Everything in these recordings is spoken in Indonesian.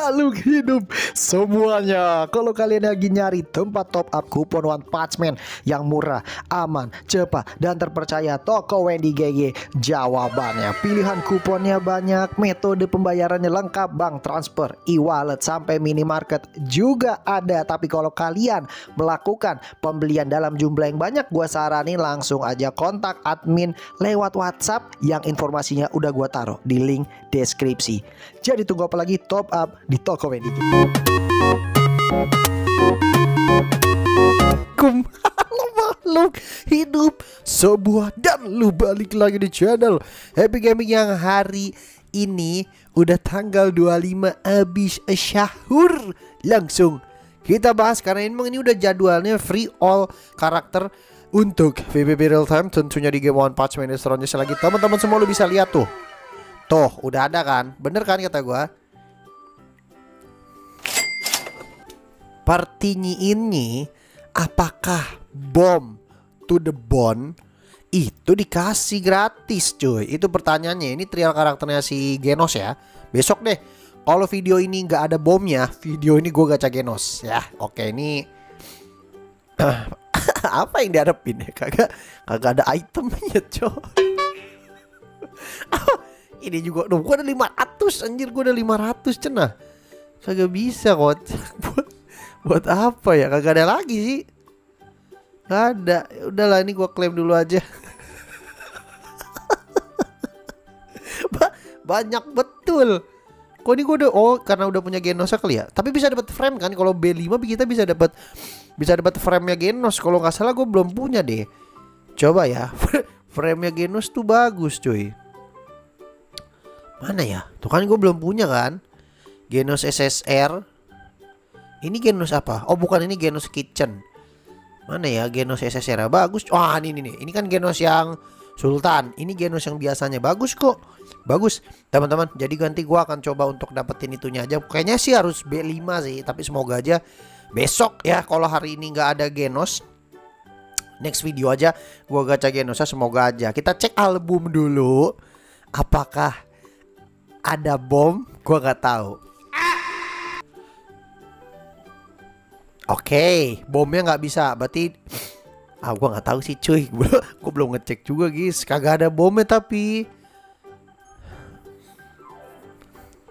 makhluk hidup semuanya. Kalau kalian lagi nyari tempat top up kupon One Punch Man yang murah, aman, cepat, dan terpercaya, toko Wendy GG jawabannya. Pilihan kuponnya banyak, metode pembayarannya lengkap, bank transfer, e-wallet, sampai minimarket juga ada. Tapi kalau kalian melakukan pembelian dalam jumlah yang banyak, gue saranin langsung aja kontak admin lewat WhatsApp yang informasinya udah gue taruh di link deskripsi. Jadi tunggu apa lagi? Top up di toko Wendy. Kum makhluk hidup sebuah dan lu balik lagi di channel Happy Gaming yang hari ini udah tanggal 25 abis syahur langsung kita bahas karena ini, ini udah jadwalnya free all karakter untuk VPP real time tentunya di game One Punch Man selanjutnya lagi teman-teman semua lu bisa lihat tuh tuh udah ada kan bener kan kata gua Pertinyi ini apakah bom to the bone itu dikasih gratis cuy itu pertanyaannya ini trial karakternya si Genos ya besok deh kalau video ini nggak ada bomnya video ini gue gacha Genos ya oke ini apa yang diharapin ya kagak kagak ada itemnya cuy ini juga dong gue ada 500 anjir gue ada 500 cenah kagak bisa kok buat apa ya kagak ada lagi sih Gak ada ya udahlah ini gue klaim dulu aja ba banyak betul kok ini gue udah oh karena udah punya genosa kali ya tapi bisa dapat frame kan kalau B5 kita bisa dapat bisa dapat frame nya genos kalau nggak salah gue belum punya deh coba ya frame nya genos tuh bagus cuy mana ya tuh kan gue belum punya kan genos SSR ini genus apa? Oh bukan ini genus kitchen. Mana ya genus SSR bagus. Wah ini nih ini kan genus yang Sultan. Ini genus yang biasanya bagus kok. Bagus teman-teman. Jadi ganti gua akan coba untuk dapetin itunya aja. Kayaknya sih harus B5 sih. Tapi semoga aja besok ya kalau hari ini nggak ada genus, next video aja gua gacha genusnya semoga aja kita cek album dulu apakah ada bom gua nggak tahu Oke, bomnya nggak bisa berarti ah gue nggak tahu sih cuy gue belum ngecek juga guys kagak ada bomnya tapi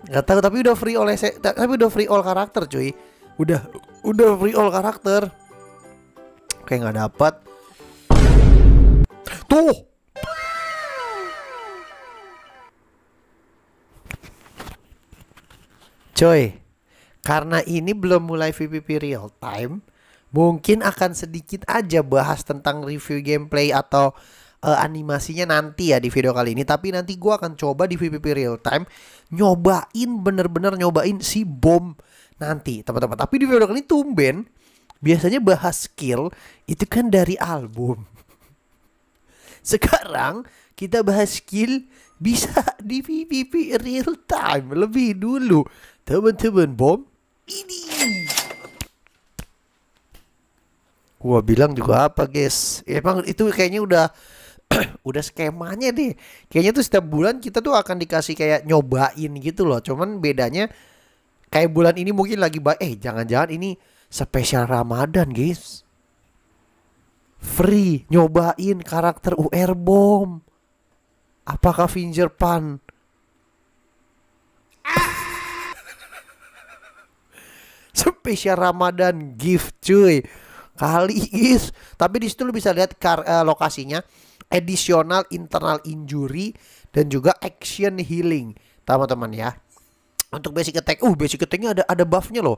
nggak tahu tapi udah free oleh tapi udah free all karakter cuy udah udah free all karakter kayak nggak dapat tuh cuy. Karena ini belum mulai PVP real time, mungkin akan sedikit aja bahas tentang review gameplay atau uh, animasinya nanti ya di video kali ini. Tapi nanti gue akan coba di PVP real time, nyobain bener-bener nyobain si bom nanti teman-teman. Tapi di video kali ini tumben, biasanya bahas skill itu kan dari album. Sekarang kita bahas skill bisa di PVP real time lebih dulu Teman-teman bom ini. Gua bilang juga apa guys? Emang itu kayaknya udah udah skemanya deh. Kayaknya tuh setiap bulan kita tuh akan dikasih kayak nyobain gitu loh. Cuman bedanya kayak bulan ini mungkin lagi baik. Eh jangan-jangan ini spesial Ramadan guys. Free nyobain karakter UR bom. Apakah finger Pan? spesial Ramadan gift cuy kali is tapi di situ lu bisa lihat kar, uh, lokasinya additional internal injury dan juga action healing teman-teman ya untuk basic attack uh basic attacknya ada ada buffnya loh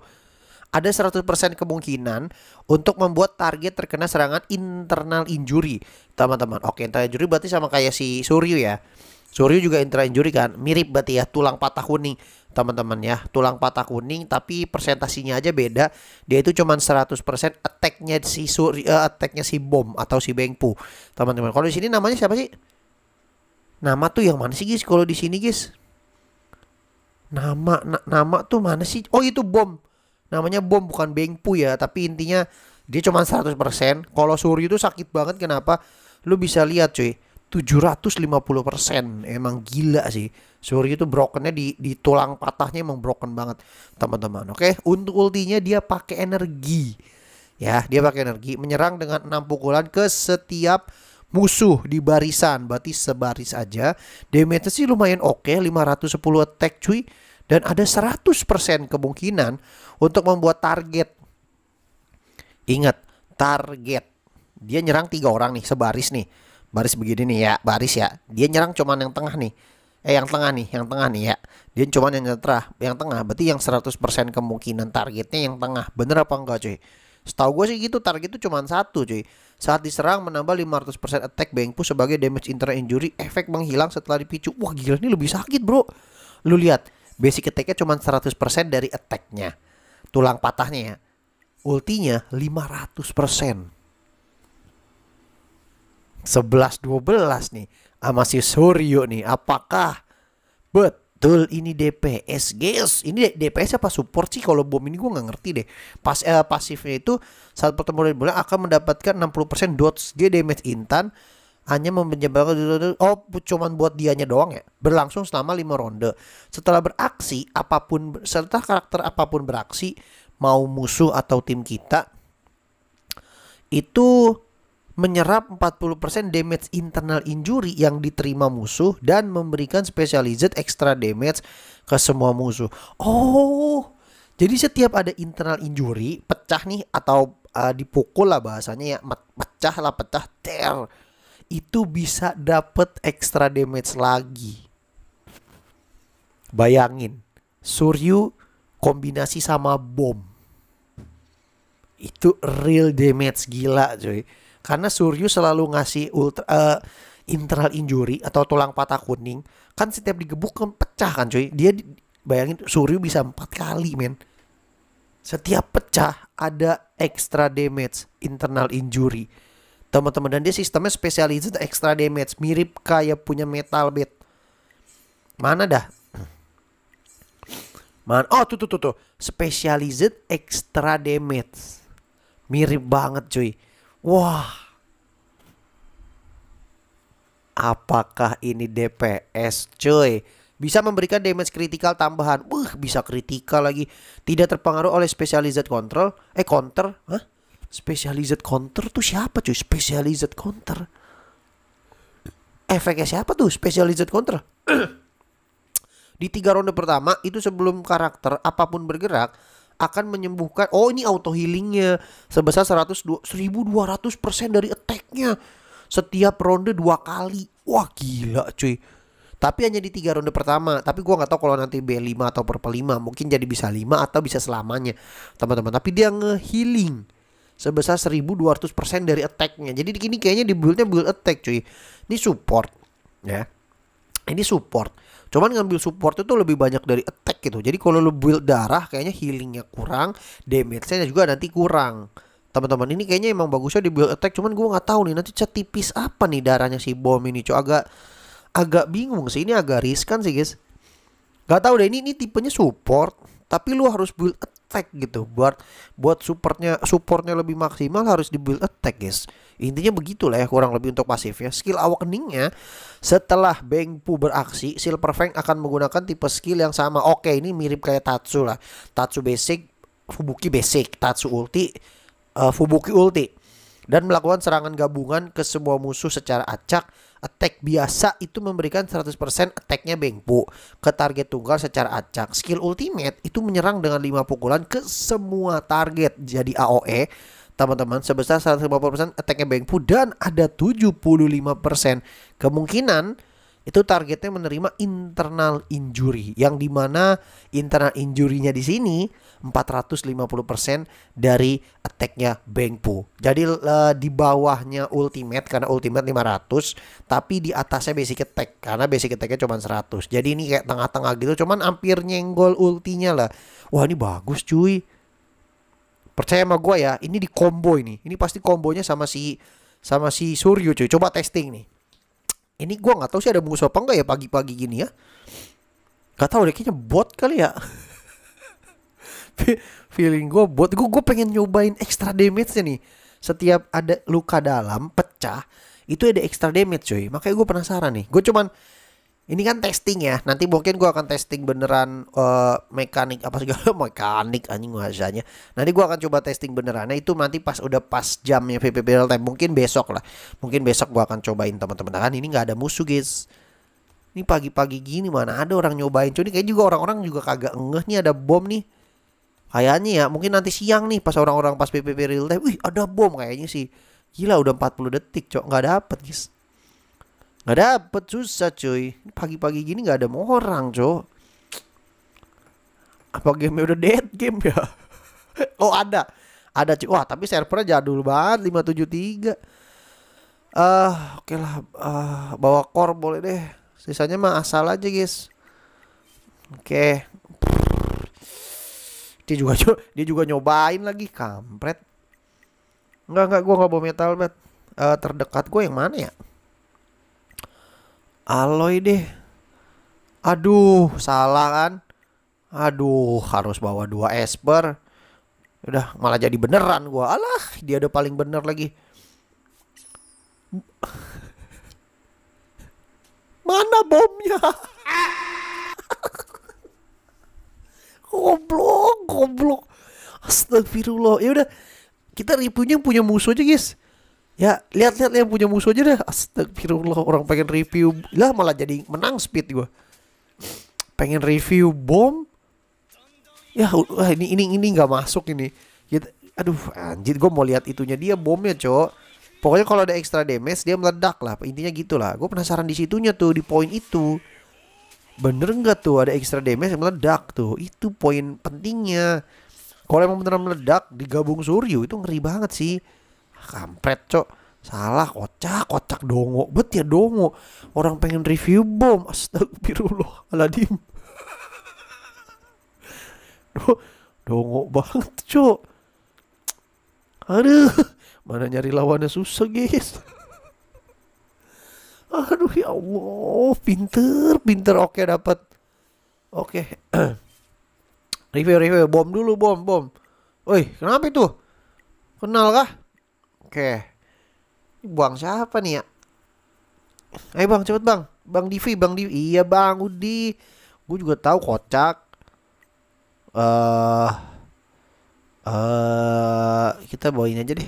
ada 100% kemungkinan untuk membuat target terkena serangan internal injury teman-teman oke internal injury berarti sama kayak si Suryu ya Suryu juga internal injury kan mirip berarti ya tulang patah kuning teman-teman ya. Tulang patah kuning tapi persentasinya aja beda. Dia itu cuman 100% attack-nya si Suri, uh, eh, attack-nya si Bom atau si Bengpu. Teman-teman, kalau di sini namanya siapa sih? Nama tuh yang mana sih guys kalau di sini guys? Nama na nama tuh mana sih? Oh itu Bom. Namanya Bom bukan Bengpu ya, tapi intinya dia cuma 100%. Kalau suri itu sakit banget kenapa? Lu bisa lihat cuy 750 persen emang gila sih Suri itu brokennya di di tulang patahnya emang broken banget teman-teman oke untuk ultinya dia pakai energi ya dia pakai energi menyerang dengan enam pukulan ke setiap musuh di barisan berarti sebaris aja damage sih lumayan oke okay, 510 attack cuy dan ada 100% kemungkinan untuk membuat target ingat target dia nyerang tiga orang nih sebaris nih baris begini nih ya baris ya dia nyerang cuman yang tengah nih eh yang tengah nih yang tengah nih ya dia cuman yang nyetrah yang tengah berarti yang 100% kemungkinan targetnya yang tengah bener apa enggak cuy setahu gue sih gitu target itu cuman satu cuy saat diserang menambah 500% attack bengku sebagai damage internal injury efek menghilang setelah dipicu wah gila ini lebih sakit bro lu lihat basic attacknya cuma 100% dari attacknya tulang patahnya ya ultinya 500% 11-12 nih sama si Suryo nih. Apakah betul ini DPS guys? Ini DPS apa support sih? Kalau bom ini gue nggak ngerti deh. Pas eh, pasifnya itu saat pertemuan bulan akan mendapatkan 60% dots G damage intan hanya menyebabkan oh cuman buat dianya doang ya berlangsung selama lima ronde setelah beraksi apapun serta karakter apapun beraksi mau musuh atau tim kita itu menyerap 40% damage internal injury yang diterima musuh dan memberikan specialized extra damage ke semua musuh. Oh, jadi setiap ada internal injury, pecah nih atau uh, dipukul lah bahasanya ya, pecah lah pecah ter itu bisa dapet extra damage lagi. Bayangin, Suryu kombinasi sama bom. Itu real damage gila, cuy karena Suryu selalu ngasih ultra uh, internal injury atau tulang patah kuning kan setiap digebuk kan pecah kan cuy dia bayangin Suryu bisa empat kali men setiap pecah ada extra damage internal injury teman-teman dan dia sistemnya specialized extra damage mirip kayak punya metal bed mana dah mana oh tuh tuh tuh tuh specialized extra damage mirip banget cuy Wah, apakah ini DPS cuy? Bisa memberikan damage kritikal tambahan. Wah, bisa kritikal lagi. Tidak terpengaruh oleh specialized control. Eh, counter. Hah? Specialized counter tuh siapa cuy? Specialized counter. Efeknya siapa tuh? Specialized counter. Di tiga ronde pertama, itu sebelum karakter apapun bergerak, akan menyembuhkan. Oh ini auto healingnya sebesar 100, 1200 persen dari attacknya. Setiap ronde dua kali. Wah gila cuy. Tapi hanya di tiga ronde pertama. Tapi gua nggak tahu kalau nanti B5 atau purple 5. Mungkin jadi bisa 5 atau bisa selamanya. Teman-teman. Tapi dia nge-healing. Sebesar 1200% dari attacknya. Jadi kini kayaknya di build-nya build attack cuy. Ini support. Ya. Nah, ini support cuman ngambil support itu lebih banyak dari attack gitu jadi kalau lo build darah kayaknya healingnya kurang damage-nya juga nanti kurang teman-teman ini kayaknya emang bagusnya di build attack cuman gua nggak tahu nih nanti cat tipis apa nih darahnya si bom ini cuy agak agak bingung sih ini agak riskan sih guys Gak tahu deh ini ini tipenya support tapi lu harus build attack attack gitu buat buat supportnya supportnya lebih maksimal harus di build attack guys intinya begitulah ya kurang lebih untuk pasifnya skill awakeningnya setelah Bengpu beraksi Silver Fang akan menggunakan tipe skill yang sama oke ini mirip kayak Tatsu lah Tatsu basic Fubuki basic Tatsu ulti uh, Fubuki ulti dan melakukan serangan gabungan ke semua musuh secara acak Attack biasa itu memberikan 100% attacknya Bengpo ke target tunggal secara acak. Skill ultimate itu menyerang dengan 5 pukulan ke semua target jadi AOE teman-teman sebesar 150% attacknya Bengpu dan ada 75% kemungkinan itu targetnya menerima internal injury yang dimana internal injury-nya di sini 450% dari attack-nya Pu. Jadi uh, di bawahnya ultimate karena ultimate 500 tapi di atasnya basic attack karena basic attack-nya cuma 100. Jadi ini kayak tengah-tengah gitu cuman hampir nyenggol ultinya lah. Wah, ini bagus cuy. Percaya sama gue ya, ini di combo ini. Ini pasti kombonya sama si sama si Suryo cuy. Coba testing nih. Ini gue nggak tau sih ada musuh apa enggak ya pagi-pagi gini ya. Gak tau deh kayaknya bot kali ya. feeling gue buat gue gue pengen nyobain extra damage nya nih setiap ada luka dalam pecah itu ada extra damage cuy makanya gue penasaran nih gue cuman ini kan testing ya nanti mungkin gue akan testing beneran uh, mekanik apa segala mekanik anjing wajahnya nanti gue akan coba testing beneran. nah itu nanti pas udah pas jamnya PPP time mungkin besok lah mungkin besok gue akan cobain teman-teman kan ini nggak ada musuh guys ini pagi-pagi gini mana ada orang nyobain cuy ini kayak juga orang-orang juga kagak ngeh nih ada bom nih Kayaknya ya, mungkin nanti siang nih pas orang-orang pas PPP real time, wih ada bom kayaknya sih. Gila udah 40 detik, cok gak dapet guys. Gak dapet susah cuy. Pagi-pagi gini gak ada mau orang cok. Apa game udah dead game ya? oh ada, ada cuy. Wah tapi servernya jadul banget 573. Ah uh, oke okay lah, uh, bawa core boleh deh. Sisanya mah asal aja guys. Oke. Okay dia juga dia juga nyobain lagi kampret nggak nggak gue nggak bawa metal bet uh, eh, terdekat gue yang mana ya Aloy deh aduh salah kan aduh harus bawa dua esper udah malah jadi beneran gue alah dia ada paling bener lagi mana bomnya astagfirullah ya udah kita reviewnya punya musuh aja guys ya lihat-lihat yang punya musuh aja deh astagfirullah orang pengen review lah malah jadi menang speed gue pengen review bom ya wah, ini ini ini nggak masuk ini ya aduh anjir gue mau lihat itunya dia bomnya cok pokoknya kalau ada extra damage dia meledak lah intinya gitulah gue penasaran di situnya tuh di poin itu bener nggak tuh ada extra damage yang meledak tuh itu poin pentingnya kalau emang beneran meledak digabung Suryo itu ngeri banget sih. Ah, kampret, Cok. Salah kocak, kocak dongo. Bet ya dongo. Orang pengen review bom. Astagfirullah. Astagfirullahaladzim. dongo banget, Cok. Aduh, mana nyari lawannya susah, guys. Aduh ya Allah, pinter, pinter. Oke dapat. Oke. Review review bom dulu bom bom. Woi kenapa itu? Kenal kah? Oke. Buang siapa nih ya? Ayo bang cepet bang. Bang Divi, Bang Divi. Iya bang Udi. Gue juga tahu kocak. Eh uh, uh, kita bawain aja deh.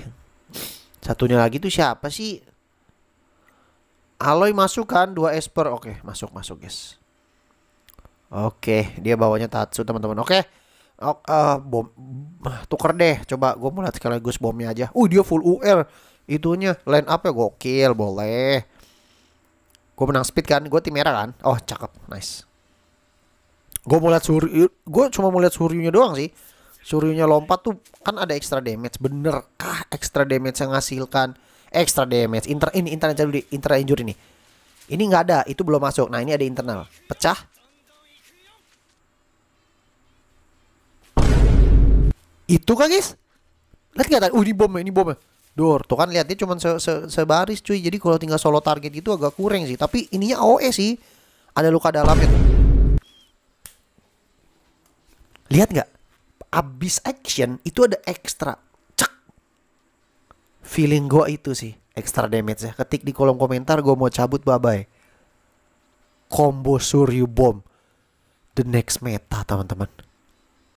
Satunya lagi tuh siapa sih? Aloy masuk kan 2 esper. Oke, masuk masuk guys. Oke, dia bawanya Tatsu teman-teman. Oke. Oh, uh, bom tuker deh. Coba gue mau lihat sekaligus bomnya aja. Uh, dia full UR. Itunya line up ya gokil, boleh. Gue menang speed kan? Gue tim merah kan? Oh, cakep. Nice. Gue mau lihat Suryu, gue cuma mau lihat Suryunya doang sih. Suryunya lompat tuh kan ada extra damage. Bener kah extra damage yang menghasilkan extra damage? Inter ini internal jadi internal injury nih. Ini nggak ada, itu belum masuk. Nah, ini ada internal. Pecah itu kan guys lihat nggak tadi uh ini bomnya ini bom ya. Dor, tuh kan lihatnya cuma se -se sebaris cuy. Jadi kalau tinggal solo target itu agak kurang sih. Tapi ininya AOE sih. Ada luka dalam itu. Lihat nggak? Abis action itu ada ekstra Cek. Feeling gua itu sih ekstra damage ya. Ketik di kolom komentar gua mau cabut bye bye. Combo Suryu Bomb. The next meta teman-teman.